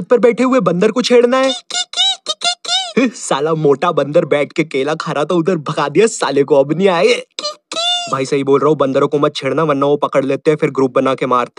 छत पर बैठे हुए बंदर को छेड़ना है साला मोटा बंदर बैठ के केला खा रहा था उधर भगा दिया साले को अब नहीं आए भाई सही बोल रहा हूँ बंदरों को मत छेड़ना वरना वो पकड़ लेते हैं फिर ग्रुप बना के मारते हैं